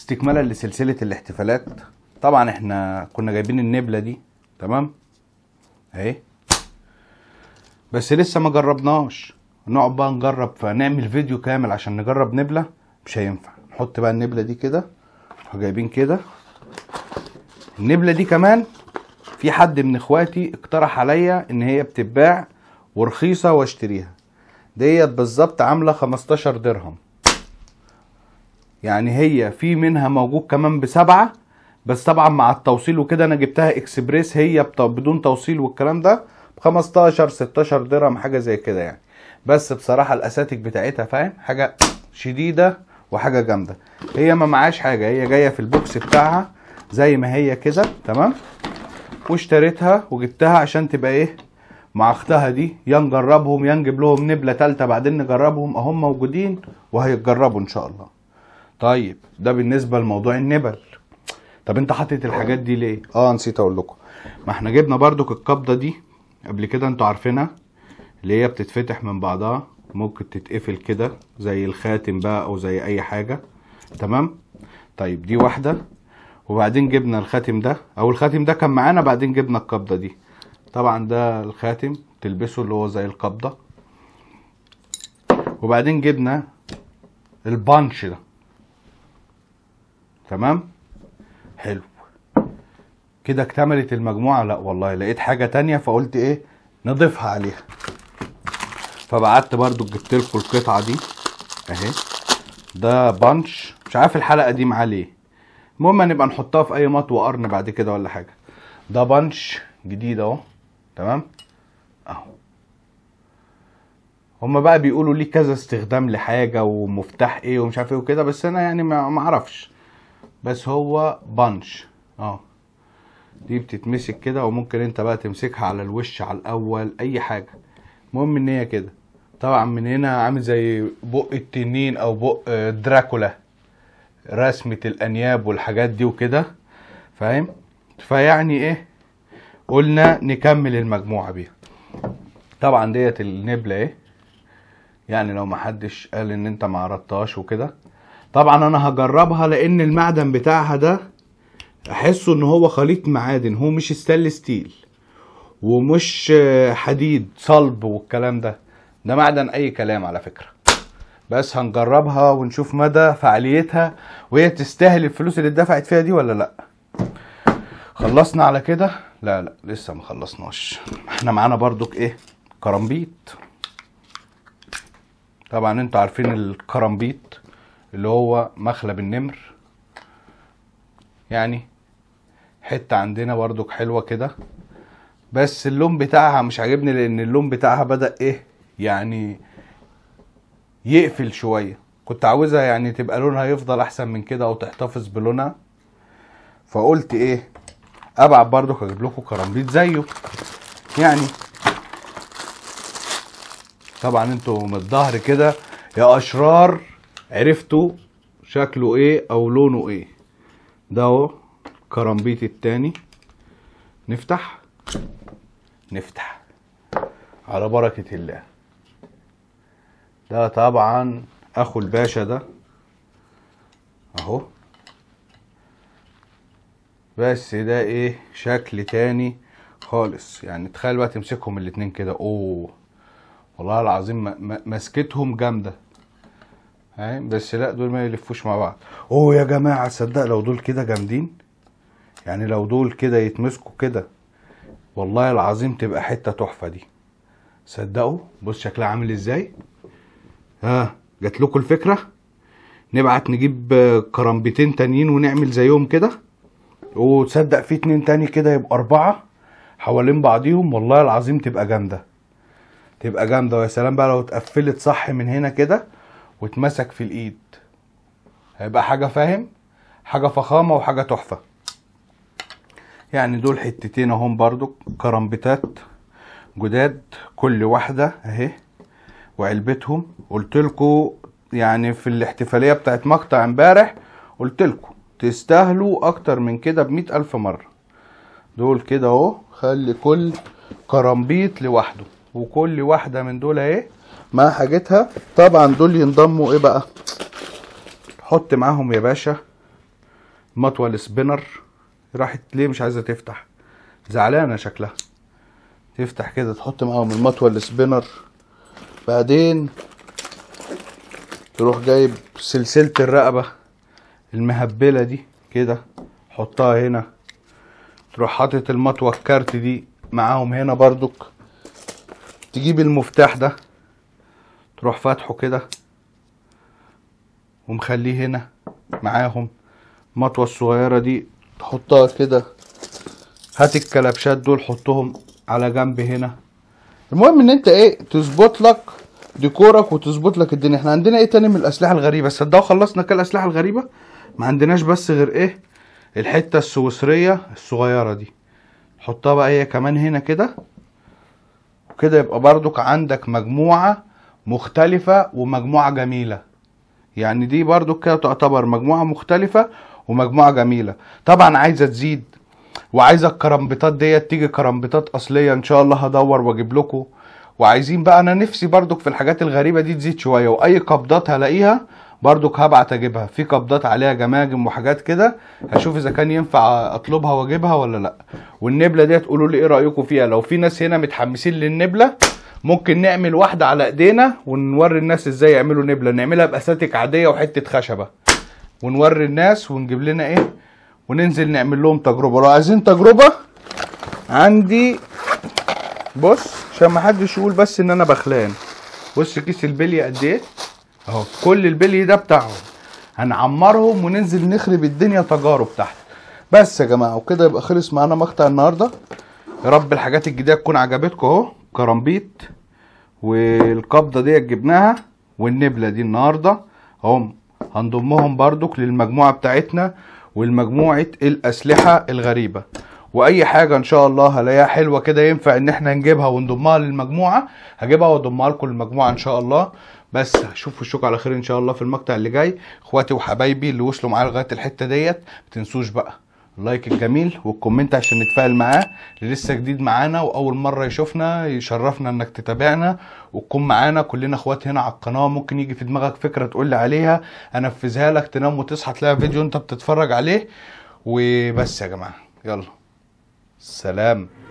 استكمالا لسلسله الاحتفالات طبعا احنا كنا جايبين النبله دي تمام اهي بس لسه ما جربناش نقعد بقى نجرب فنعمل فيديو كامل عشان نجرب نبله مش هينفع نحط بقى النبله دي كده وجايبين كده النبله دي كمان في حد من اخواتي اقترح عليا ان هي بتتباع ورخيصه واشتريها ديت بالظبط عامله 15 درهم يعني هي في منها موجود كمان بسبعة بس طبعا مع التوصيل وكده انا جبتها اكسبريس هي بدون توصيل والكلام ده ب 15 16 درهم حاجه زي كده يعني بس بصراحه الاساتيك بتاعتها فاهم حاجه شديده وحاجه جامده هي ما معاش حاجه هي جايه في البوكس بتاعها زي ما هي كده تمام واشتريتها وجبتها عشان تبقى ايه مع اختها دي يا نجربهم يا نجيب لهم نبله تالته بعدين نجربهم اهم موجودين وهيتجربوا ان شاء الله طيب ده بالنسبه لموضوع النبل طب انت حاطط الحاجات دي ليه اه نسيت اقول لكم ما احنا جبنا بردك القبضه دي قبل كده انتوا عارفينها اللي هي بتتفتح من بعضها ممكن تتقفل كده زي الخاتم بقى او زي اي حاجه تمام طيب دي واحده وبعدين جبنا الخاتم ده او الخاتم ده كان معانا بعدين جبنا القبضه دي طبعا ده الخاتم تلبسه اللي هو زي القبضه وبعدين جبنا البانش ده تمام حلو كده اكتملت المجموعة لا والله لقيت حاجة تانية فقلت ايه نضيفها عليها فبعت برضو جبت لكم القطعة دي اهي ده بانش مش عارف الحلقة دي معاه ليه المهم هنبقى نحطها في اي مطوة قرن بعد كده ولا حاجة ده بانش جديد اهو تمام اهو هما بقى بيقولوا ليه كذا استخدام لحاجة ومفتاح ايه ومش عارف ايه وكده بس انا يعني ما معرفش بس هو بانش اه دي بتتمسك كده وممكن انت بقى تمسكها على الوش على الاول اي حاجه المهم ان هي كده طبعا من هنا عامل زي بق التنين او بق دراكولا رسمه الانياب والحاجات دي وكده فاهم فيعني ايه قلنا نكمل المجموعه بيها طبعا ديت النبله ايه يعني لو محدش قال ان انت ما عرضتهاش وكده طبعا انا هجربها لان المعدن بتاعها ده احسه ان هو خليط معادن هو مش ستانلس ستيل ومش حديد صلب والكلام ده ده معدن اي كلام على فكره بس هنجربها ونشوف مدى فعاليتها وهي تستاهل الفلوس اللي اتدفعت فيها دي ولا لا خلصنا على كده لا لا لسه ما خلصناش احنا معانا بردك ايه كرامبيط طبعا انتوا عارفين الكرامبيط اللي هو مخلب النمر يعني حتة عندنا بردك حلوة كده بس اللون بتاعها مش عاجبني لان اللون بتاعها بدأ ايه يعني يقفل شوية كنت عاوزها يعني تبقى لونها يفضل احسن من كده او تحتفظ بلونها فقلت ايه ابعت بردك اجيب لكم كرامبيط زيه يعني طبعا انتوا من الظهر كده يا اشرار عرفتوا شكله ايه او لونه ايه ده هو كرنبيط التاني نفتح نفتح على بركة الله ده طبعا اخو الباشا ده اهو بس ده ايه شكل تاني خالص يعني تخيل بقى تمسكهم الاتنين كده اوه والله العظيم مسكتهم جامده بس لا دول ما يلفوش مع بعض اوه يا جماعه تصدق لو دول كده جامدين يعني لو دول كده يتمسكوا كده والله العظيم تبقى حته تحفه دي صدقوا بص شكلها عامل ازاي ها جات لكم الفكره نبعت نجيب كرامبتين تانيين ونعمل زيهم كده وتصدق في اتنين تاني كده يبقى اربعه حوالين بعضيهم والله العظيم تبقى جامده تبقى جامده ويا سلام بقى لو اتقفلت صح من هنا كده واتمسك في الايد هيبقى حاجه فاهم حاجه فخامه وحاجه تحفه يعني دول حتتين اهم برضو كرامبتات جداد كل واحده اهي وعلبتهم قلت يعني في الاحتفاليه بتاعت مقطع امبارح قلت تستاهلوا اكتر من كده بمئة الف مره دول كده اهو خلي كل كرامبيط لوحده وكل واحده من دول اهي مع حاجتها طبعا دول ينضموا ايه بقى حط معاهم يا باشا مطوه السبينر راحت ليه مش عايزه تفتح زعلانه شكلها تفتح كده تحط معاهم المطوه السبينر بعدين تروح جايب سلسله الرقبه المهبله دي كده حطها هنا تروح حاطط المطوه الكارت دي معاهم هنا بردك تجيب المفتاح ده تروح فاتحه كده ومخليه هنا معاهم المطوه الصغيره دي تحطها كده هات الكلبشات دول حطهم على جنب هنا المهم ان انت ايه تظبط لك ديكورك وتظبط لك الدنيا احنا عندنا ايه تاني من الاسلحه الغريبه صدقوا خلصنا كل الاسلحه الغريبه ما عندناش بس غير ايه الحته السويسريه الصغيره دي حطها بقى هي كمان هنا كده وكده يبقى برضك عندك مجموعه مختلفة ومجموعة جميلة يعني دي برضو كده تعتبر مجموعة مختلفة ومجموعة جميلة طبعا عايزة تزيد وعايزة الكرمبيطات ديت تيجي كرمبيطات أصلية إن شاء الله هدور وأجيب لكم وعايزين بقى أنا نفسي برضو في الحاجات الغريبة دي تزيد شوية وأي قبضات هلاقيها برضو هبعت أجيبها في قبضات عليها جماجم وحاجات كده هشوف إذا كان ينفع أطلبها وأجيبها ولا لأ والنبلة ديت قولوا لي إيه رأيكم فيها لو في ناس هنا متحمسين للنبلة ممكن نعمل واحده على ايدينا ونوري الناس ازاي يعملوا نبله نعملها باستاتيك عاديه وحته خشبه ونوري الناس ونجيب لنا ايه وننزل نعمل لهم تجربه لو عايزين تجربه عندي بص عشان ما حدش يقول بس ان انا بخلان بص كيس البلي قد ايه اهو كل البلي ده بتاعهم هنعمرهم وننزل نخرب الدنيا تجارب تحت بس يا جماعه وكده يبقى خلص معانا مقطع النهارده يا رب الحاجات الجديده تكون عجبتكم اهو كرامبيط والقبضه ديت جبناها والنبله دي النهارده هم هنضمهم بردك للمجموعه بتاعتنا والمجموعه الاسلحه الغريبه واي حاجه ان شاء الله هلاقيها حلوه كده ينفع ان احنا نجيبها ونضمها للمجموعه هجيبها واضمها لكم المجموعه ان شاء الله بس اشوف وشكم على خير ان شاء الله في المقطع اللي جاي اخواتي وحبايبي اللي وصلوا معايا لغايه الحته ديت متنسوش بقى اللايك الجميل والكومنت عشان نتفاعل معاه اللي لسه جديد معانا واول مره يشوفنا يشرفنا انك تتابعنا وتكون معانا كلنا اخوات هنا على القناه ممكن يجي في دماغك فكره تقول لي عليها انفذها لك تنام وتصحى تلاقي فيديو انت بتتفرج عليه وبس يا جماعه يلا سلام